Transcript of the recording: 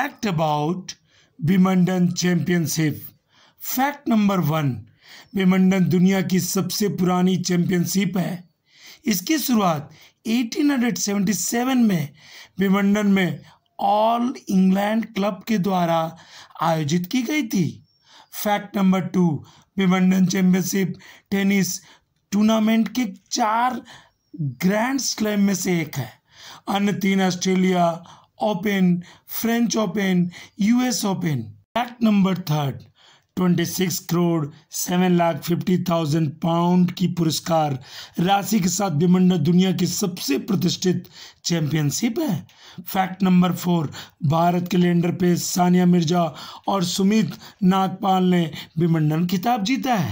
fact about Wimbledon championship fact number one Wimbledon दुनिया की सबसे पुरानी चैंपियनशिप है इसकी शुरुआत 1877 में विमंडन में ऑल इंग्लैंड क्लब के द्वारा आयोजित की गई थी fact number two Wimbledon championship tennis tournament के चार ग्रैंड स्लैम में से एक है अन्य तीन Australia open French open US open fact number third 26 crore seven lakh fifty thousand pound की पुरस्कार राशि के साथ विमंडल दुनिया की सबसे प्रतिष्ठित चैंपियनशिप है fact number four Bharat calendar पे सानिया मिर्जा और सुमित नागपाल ने विमंडन खिताब जीता है